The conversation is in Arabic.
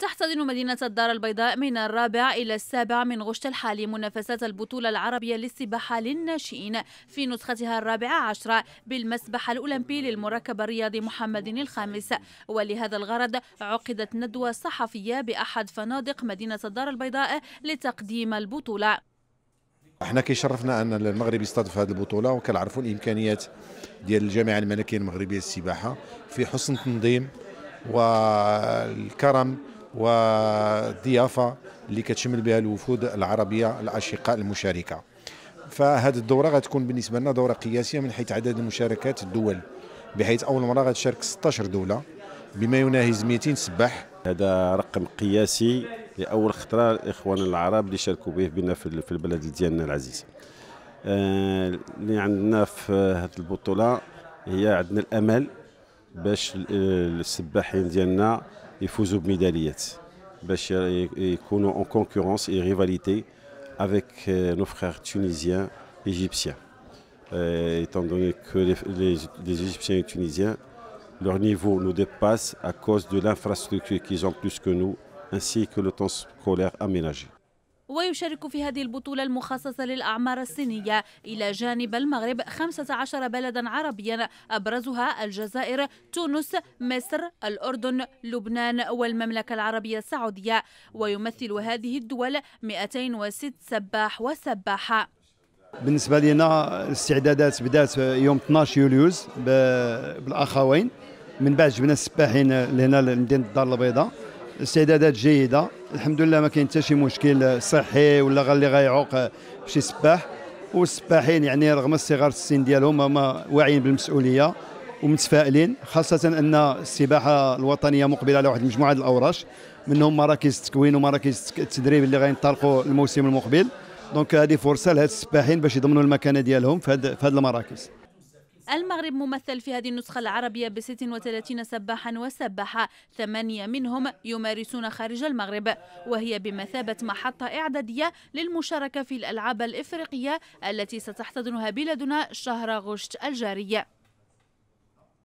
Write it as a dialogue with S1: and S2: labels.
S1: تحتضن مدينة الدار البيضاء من الرابع إلى السابع من غشت الحالي منافسات البطولة العربية للسباحة للناشئين في نسختها الرابعة عشرة بالمسبح الأولمبي للمركب الرياضي محمد الخامس ولهذا الغرض عقدت ندوة صحفية بأحد فنادق مدينة الدار البيضاء لتقديم البطولة
S2: احنا كيشرفنا ان المغرب يستضيف هذه البطوله وكنعرفوا الامكانيات ديال الجامعه الملكيه المغربيه للسباحه في حسن التنظيم والكرم والضيافه اللي كتشمل بها الوفود العربية الأشقاء المشاركة فهذه الدورة غتكون بالنسبة لنا دورة قياسية من حيث عدد المشاركات الدول بحيث أول مرة غتشارك 16 دولة بما يناهز 200
S3: سباح هذا رقم قياسي لأول خطرة الإخوان العرب اللي شاركوا به بنا في البلد ديالنا العزيز آه، اللي عندنا في هذه البطولة هي عندنا الأمل باش et ديالنا يفوزوا et باش يكونوا en concurrence et rivalité avec euh, nos frères tunisiens égyptiens euh, étant donné que les, Égyptiens et Tunisiens, leur niveau nous dépasse à cause de l'infrastructure qu'ils ont plus que nous, ainsi que le temps scolaire aménagé.
S1: ويشارك في هذه البطولة المخصصة للأعمار السنية إلى جانب المغرب 15 بلدا عربيا أبرزها الجزائر، تونس، مصر، الأردن، لبنان والمملكة العربية السعودية ويمثل هذه الدول 206 سباح وسباحة
S4: بالنسبه لنا الاستعدادات بدات يوم 12 يوليوز بالاخوين من بعد جبنا السباحين لهنا لمدينه الدار البيضاء استعدادات جيده الحمد لله ما كاين حتى شي مشكل صحي ولا اللي غيعوق شي سباح والسباحين يعني رغم الصغار السن ديالهم هما واعيين بالمسؤوليه ومتفائلين خاصه ان السباحه الوطنيه مقبله على واحد المجموعه ديال الاوراش منهم مراكز التكوين ومراكز التدريب اللي غينطلقوا الموسم المقبل دونك هذه فرصه لهاد السباحين باش يضمنوا المكانه ديالهم في هاد المراكز
S1: المغرب ممثل في هذه النسخة العربية ب 36 سباحا وسباحة ثمانية منهم يمارسون خارج المغرب وهي بمثابة محطة إعدادية للمشاركة في الألعاب الإفريقية التي ستحتضنها بلادنا شهر غشت الجارية